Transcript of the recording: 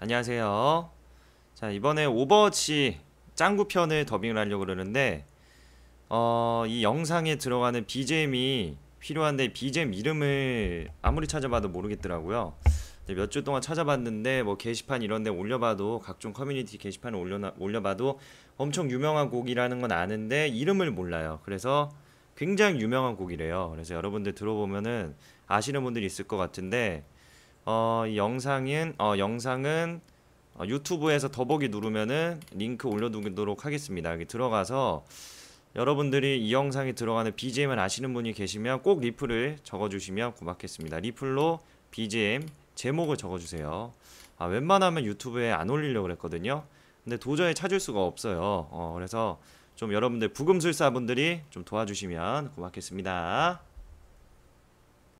안녕하세요. 자, 이번에 오버워치 짱구 편을 더빙을 하려고 그러는데 어, 이 영상에 들어가는 BGM이 필요한데 BGM 이름을 아무리 찾아봐도 모르겠더라고요. 몇 주 동안 찾아봤는데 뭐 게시판 이런 데 올려봐도 각종 커뮤니티 게시판에 올려 올려봐도 엄청 유명한 곡이라는 건 아는데 이름을 몰라요. 그래서 굉장히 유명한 곡이래요. 그래서 여러분들 들어보면은 아시는 분들이 있을 것 같은데 어, 영상은 어, 영상은 어, 유튜브에서 더보기 누르면은 링크 올려두도록 하겠습니다. 여기 들어가서 여러분들이 이 영상이 들어가는 BGM을 아시는 분이 계시면 꼭 리플을 적어주시면 고맙겠습니다. 리플로 BGM 제목을 적어주세요. 아, 웬만하면 유튜브에 안 올리려고 그랬거든요. 근데 도저히 찾을 수가 없어요. 어, 그래서 좀 여러분들 부금술사분들이 좀 도와주시면 고맙겠습니다.